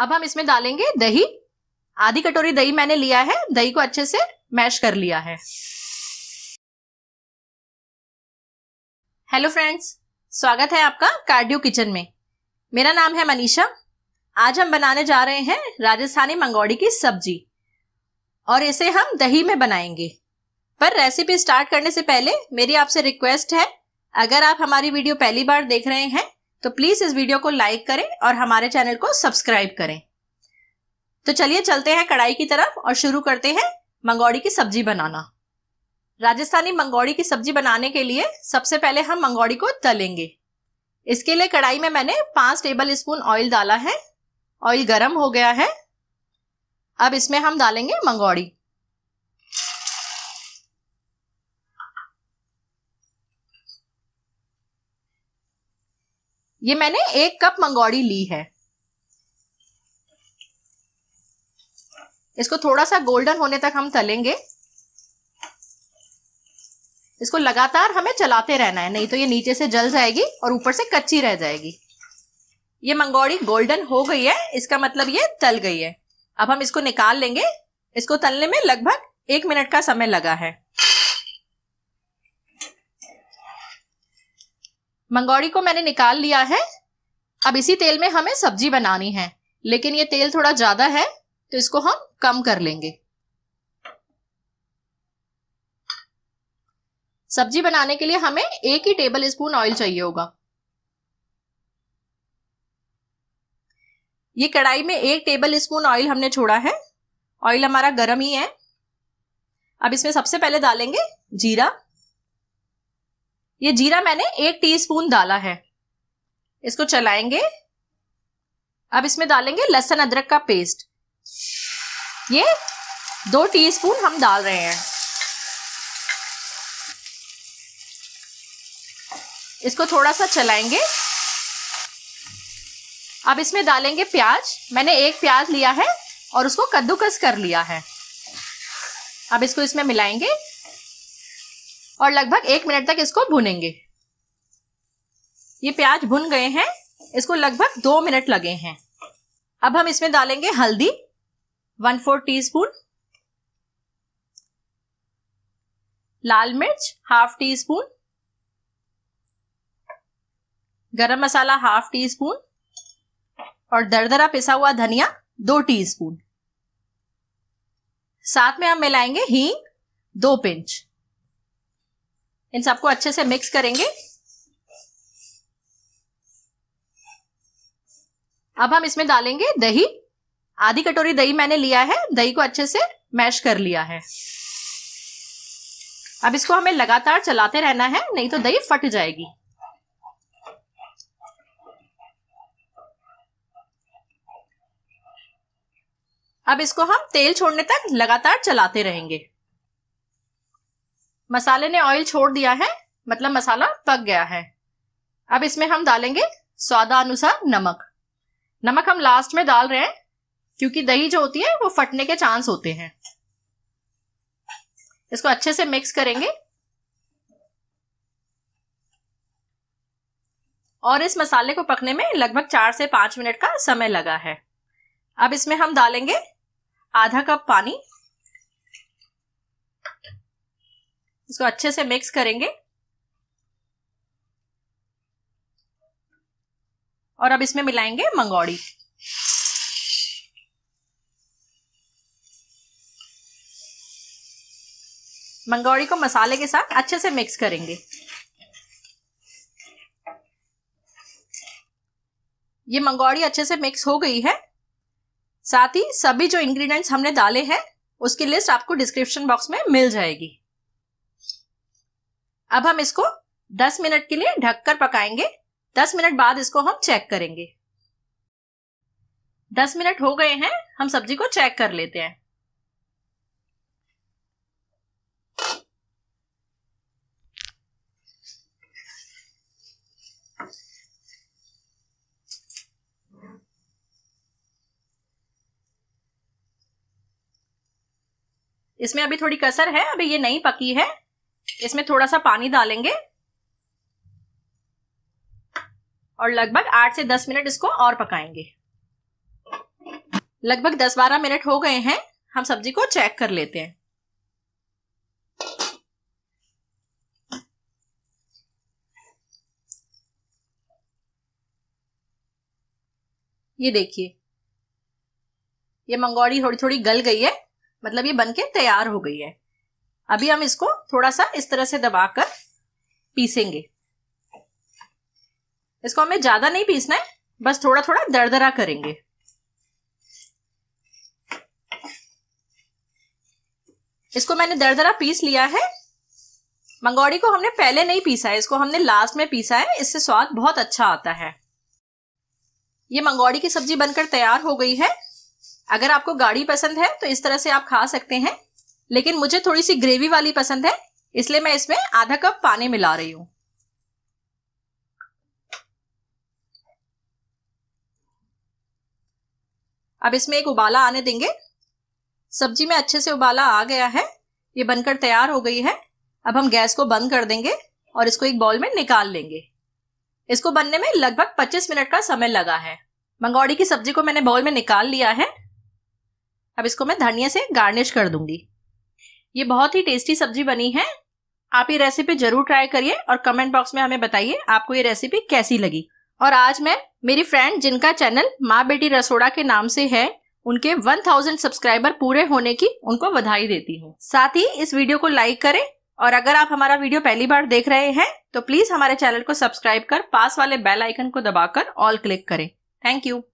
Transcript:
अब हम इसमें डालेंगे दही आधी कटोरी दही मैंने लिया है दही को अच्छे से मैश कर लिया है हेलो फ्रेंड्स स्वागत है आपका कार्डियो किचन में मेरा नाम है मनीषा आज हम बनाने जा रहे हैं राजस्थानी मंगोड़ी की सब्जी और इसे हम दही में बनाएंगे पर रेसिपी स्टार्ट करने से पहले मेरी आपसे रिक्वेस्ट है अगर आप हमारी वीडियो पहली बार देख रहे हैं तो प्लीज इस वीडियो को लाइक करें और हमारे चैनल को सब्सक्राइब करें तो चलिए चलते हैं कढ़ाई की तरफ और शुरू करते हैं मंगौड़ी की सब्जी बनाना राजस्थानी मंगौड़ी की सब्जी बनाने के लिए सबसे पहले हम मंगौड़ी को तलेंगे इसके लिए कढ़ाई में मैंने पाँच टेबल स्पून ऑयल डाला है ऑयल गर्म हो गया है अब इसमें हम डालेंगे मंगौड़ी ये मैंने एक कप मंगोड़ी ली है इसको थोड़ा सा गोल्डन होने तक हम तलेंगे इसको लगातार हमें चलाते रहना है नहीं तो ये नीचे से जल जाएगी और ऊपर से कच्ची रह जाएगी ये मंगोड़ी गोल्डन हो गई है इसका मतलब ये तल गई है अब हम इसको निकाल लेंगे इसको तलने में लगभग एक मिनट का समय लगा है मंगौड़ी को मैंने निकाल लिया है अब इसी तेल में हमें सब्जी बनानी है लेकिन ये तेल थोड़ा ज्यादा है तो इसको हम कम कर लेंगे सब्जी बनाने के लिए हमें एक ही टेबल स्पून ऑयल चाहिए होगा ये कढ़ाई में एक टेबल स्पून ऑयल हमने छोड़ा है ऑयल हमारा गर्म ही है अब इसमें सबसे पहले डालेंगे जीरा ये जीरा मैंने एक टीस्पून डाला है इसको चलाएंगे अब इसमें डालेंगे लहसुन अदरक का पेस्ट ये दो टीस्पून हम डाल रहे हैं इसको थोड़ा सा चलाएंगे अब इसमें डालेंगे प्याज मैंने एक प्याज लिया है और उसको कद्दूकस कर लिया है अब इसको इसमें मिलाएंगे और लगभग एक मिनट तक इसको भुनेंगे ये प्याज भुन गए हैं इसको लगभग दो मिनट लगे हैं अब हम इसमें डालेंगे हल्दी वन फोर टी लाल मिर्च हाफ टी स्पून गरम मसाला हाफ टी स्पून और दरदरा पिसा हुआ धनिया दो टीस्पून साथ में हम मिलाएंगे हींग दो पिंच इन सबको अच्छे से मिक्स करेंगे अब हम इसमें डालेंगे दही आधी कटोरी दही मैंने लिया है दही को अच्छे से मैश कर लिया है अब इसको हमें लगातार चलाते रहना है नहीं तो दही फट जाएगी अब इसको हम तेल छोड़ने तक लगातार चलाते रहेंगे मसाले ने ऑयल छोड़ दिया है मतलब मसाला पक गया है अब इसमें हम डालेंगे स्वादानुसार नमक नमक हम लास्ट में डाल रहे हैं क्योंकि दही जो होती है वो फटने के चांस होते हैं इसको अच्छे से मिक्स करेंगे और इस मसाले को पकने में लगभग चार से पांच मिनट का समय लगा है अब इसमें हम डालेंगे आधा कप पानी इसको अच्छे से मिक्स करेंगे और अब इसमें मिलाएंगे मंगौड़ी मंगौड़ी को मसाले के साथ अच्छे से मिक्स करेंगे ये मंगौड़ी अच्छे से मिक्स हो गई है साथ ही सभी जो इंग्रेडिएंट्स हमने डाले हैं उसकी लिस्ट आपको डिस्क्रिप्शन बॉक्स में मिल जाएगी अब हम इसको 10 मिनट के लिए ढककर पकाएंगे 10 मिनट बाद इसको हम चेक करेंगे 10 मिनट हो गए हैं हम सब्जी को चेक कर लेते हैं इसमें अभी थोड़ी कसर है अभी ये नहीं पकी है इसमें थोड़ा सा पानी डालेंगे और लगभग आठ से दस मिनट इसको और पकाएंगे लगभग दस बारह मिनट हो गए हैं हम सब्जी को चेक कर लेते हैं ये देखिए ये मंगोड़ी थोड़ी थोड़ी गल गई है मतलब ये बनके तैयार हो गई है अभी हम इसको थोड़ा सा इस तरह से दबाकर पीसेंगे इसको हमें ज्यादा नहीं पीसना है बस थोड़ा थोड़ा दरदरा करेंगे इसको मैंने दरदरा पीस लिया है मंगोड़ी को हमने पहले नहीं पीसा है इसको हमने लास्ट में पीसा है इससे स्वाद बहुत अच्छा आता है ये मंगोड़ी की सब्जी बनकर तैयार हो गई है अगर आपको गाढ़ी पसंद है तो इस तरह से आप खा सकते हैं लेकिन मुझे थोड़ी सी ग्रेवी वाली पसंद है इसलिए मैं इसमें आधा कप पानी मिला रही हूं अब इसमें एक उबाला आने देंगे सब्जी में अच्छे से उबाला आ गया है ये बनकर तैयार हो गई है अब हम गैस को बंद कर देंगे और इसको एक बॉल में निकाल लेंगे इसको बनने में लगभग 25 मिनट का समय लगा है मंगौड़ी की सब्जी को मैंने बॉल में निकाल लिया है अब इसको मैं धनिया से गार्निश कर दूंगी ये बहुत ही टेस्टी सब्जी बनी है आप ये रेसिपी जरूर ट्राई करिए और कमेंट बॉक्स में हमें बताइए आपको ये रेसिपी कैसी लगी और आज मैं मेरी फ्रेंड जिनका चैनल माँ बेटी रसोड़ा के नाम से है उनके 1000 सब्सक्राइबर पूरे होने की उनको बधाई देती हूँ साथ ही इस वीडियो को लाइक करें और अगर आप हमारा वीडियो पहली बार देख रहे हैं तो प्लीज हमारे चैनल को सब्सक्राइब कर पास वाले बेल आइकन को दबाकर ऑल क्लिक करें थैंक यू